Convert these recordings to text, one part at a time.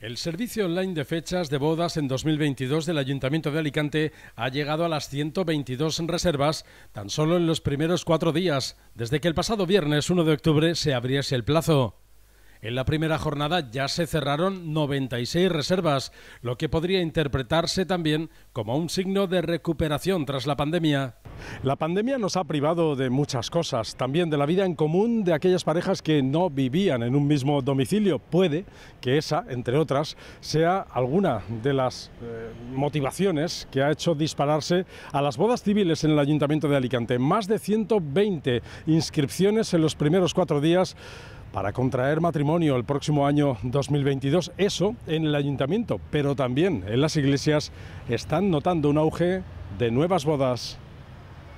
El servicio online de fechas de bodas en 2022 del Ayuntamiento de Alicante ha llegado a las 122 reservas tan solo en los primeros cuatro días, desde que el pasado viernes 1 de octubre se abriese el plazo. En la primera jornada ya se cerraron 96 reservas, lo que podría interpretarse también como un signo de recuperación tras la pandemia. La pandemia nos ha privado de muchas cosas, también de la vida en común de aquellas parejas que no vivían en un mismo domicilio. Puede que esa, entre otras, sea alguna de las eh, motivaciones que ha hecho dispararse a las bodas civiles en el Ayuntamiento de Alicante. Más de 120 inscripciones en los primeros cuatro días para contraer matrimonio el próximo año 2022. Eso en el ayuntamiento, pero también en las iglesias están notando un auge de nuevas bodas.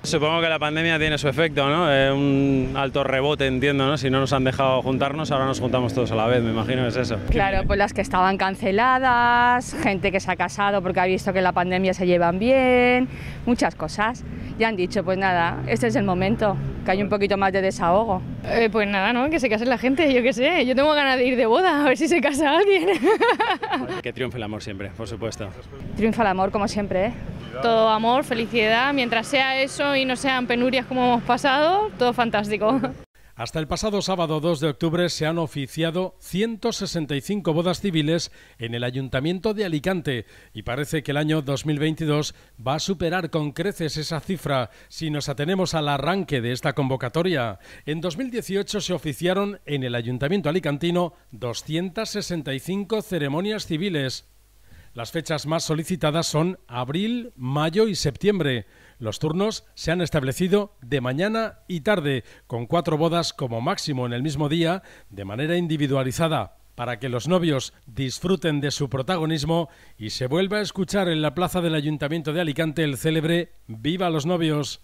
Supongo que la pandemia tiene su efecto, ¿no? Eh, un alto rebote, entiendo, ¿no? Si no nos han dejado juntarnos, ahora nos juntamos todos a la vez, me imagino que es eso. Claro, pues las que estaban canceladas, gente que se ha casado porque ha visto que la pandemia se llevan bien, muchas cosas. Ya han dicho, pues nada, este es el momento que haya un poquito más de desahogo. Eh, pues nada, ¿no? Que se case la gente, yo qué sé. Yo tengo ganas de ir de boda, a ver si se casa alguien. que triunfe el amor siempre, por supuesto. Triunfa el amor, como siempre, ¿eh? Todo amor, felicidad, mientras sea eso y no sean penurias como hemos pasado, todo fantástico. Hasta el pasado sábado 2 de octubre se han oficiado 165 bodas civiles en el Ayuntamiento de Alicante y parece que el año 2022 va a superar con creces esa cifra si nos atenemos al arranque de esta convocatoria. En 2018 se oficiaron en el Ayuntamiento alicantino 265 ceremonias civiles. Las fechas más solicitadas son abril, mayo y septiembre. Los turnos se han establecido de mañana y tarde, con cuatro bodas como máximo en el mismo día, de manera individualizada para que los novios disfruten de su protagonismo y se vuelva a escuchar en la plaza del Ayuntamiento de Alicante el célebre Viva los novios.